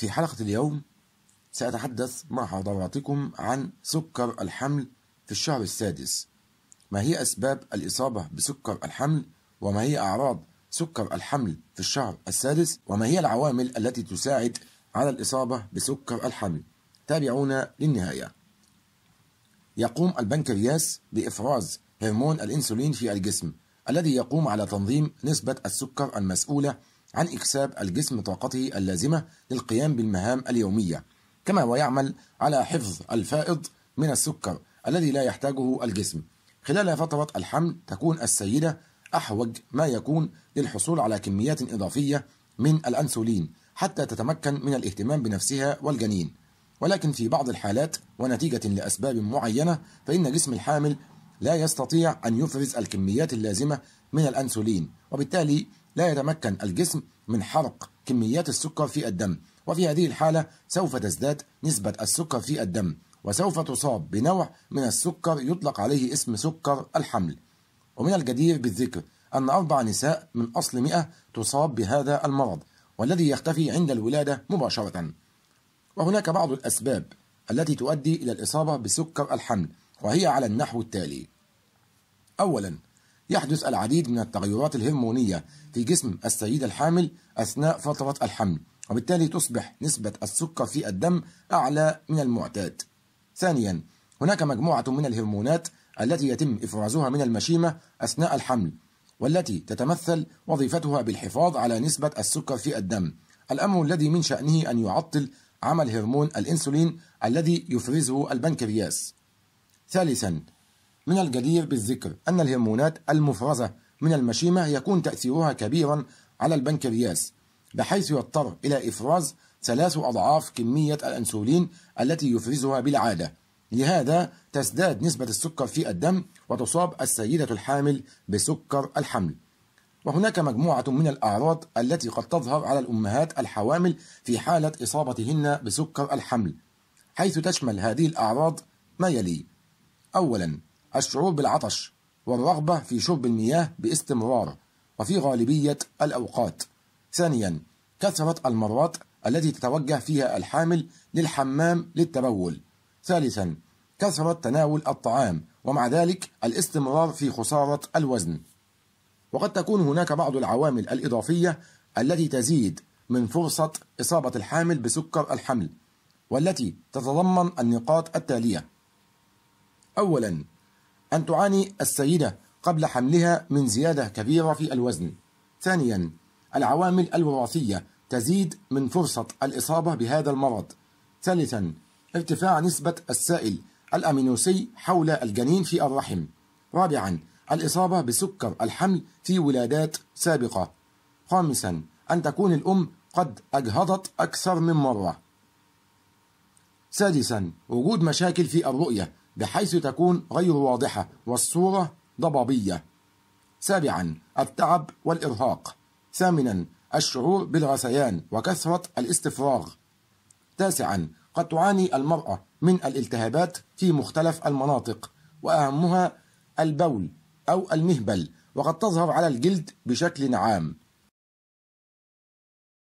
في حلقة اليوم سأتحدث مع حضراتكم عن سكر الحمل في الشهر السادس ما هي أسباب الإصابة بسكر الحمل وما هي أعراض سكر الحمل في الشهر السادس وما هي العوامل التي تساعد على الإصابة بسكر الحمل تابعونا للنهاية يقوم البنكرياس بإفراز هرمون الإنسولين في الجسم الذي يقوم على تنظيم نسبة السكر المسؤولة عن إكساب الجسم طاقته اللازمة للقيام بالمهام اليومية كما ويعمل على حفظ الفائض من السكر الذي لا يحتاجه الجسم خلال فترة الحمل تكون السيدة أحوج ما يكون للحصول على كميات إضافية من الأنسولين حتى تتمكن من الاهتمام بنفسها والجنين ولكن في بعض الحالات ونتيجة لأسباب معينة فإن جسم الحامل لا يستطيع أن يفرز الكميات اللازمة من الأنسولين وبالتالي لا يتمكن الجسم من حرق كميات السكر في الدم وفي هذه الحالة سوف تزداد نسبة السكر في الدم وسوف تصاب بنوع من السكر يطلق عليه اسم سكر الحمل ومن الجدير بالذكر أن أربع نساء من أصل 100 تصاب بهذا المرض والذي يختفي عند الولادة مباشرة وهناك بعض الأسباب التي تؤدي إلى الإصابة بسكر الحمل وهي على النحو التالي أولاً يحدث العديد من التغيرات الهرمونية في جسم السيدة الحامل أثناء فترة الحمل وبالتالي تصبح نسبة السكر في الدم أعلى من المعتاد ثانيا هناك مجموعة من الهرمونات التي يتم إفرازها من المشيمة أثناء الحمل والتي تتمثل وظيفتها بالحفاظ على نسبة السكر في الدم الأمر الذي من شأنه أن يعطل عمل هرمون الإنسولين الذي يفرزه البنكرياس ثالثا من الجدير بالذكر أن الهرمونات المفرزة من المشيمة يكون تأثيرها كبيرا على البنكرياس بحيث يضطر إلى إفراز ثلاث أضعاف كمية الأنسولين التي يفرزها بالعادة لهذا تزداد نسبة السكر في الدم وتصاب السيدة الحامل بسكر الحمل وهناك مجموعة من الأعراض التي قد تظهر على الأمهات الحوامل في حالة إصابتهن بسكر الحمل حيث تشمل هذه الأعراض ما يلي أولاً الشعور بالعطش والرغبة في شرب المياه باستمرار وفي غالبية الأوقات ثانيا كثرة المرات التي تتوجه فيها الحامل للحمام للتبول ثالثا كثرة تناول الطعام ومع ذلك الاستمرار في خسارة الوزن وقد تكون هناك بعض العوامل الإضافية التي تزيد من فرصة إصابة الحامل بسكر الحمل والتي تتضمن النقاط التالية أولاً أن تعاني السيدة قبل حملها من زيادة كبيرة في الوزن. ثانيا العوامل الوراثية تزيد من فرصة الإصابة بهذا المرض. ثالثا ارتفاع نسبة السائل الأمينوسي حول الجنين في الرحم. رابعا الإصابة بسكر الحمل في ولادات سابقة. خامسا أن تكون الأم قد أجهضت أكثر من مرة. سادسا وجود مشاكل في الرؤية بحيث تكون غير واضحة والصورة ضبابية سابعا التعب والإرهاق ثامنا الشعور بالغثيان وكثرة الاستفراغ تاسعا قد تعاني المرأة من الالتهابات في مختلف المناطق وأهمها البول أو المهبل وقد تظهر على الجلد بشكل عام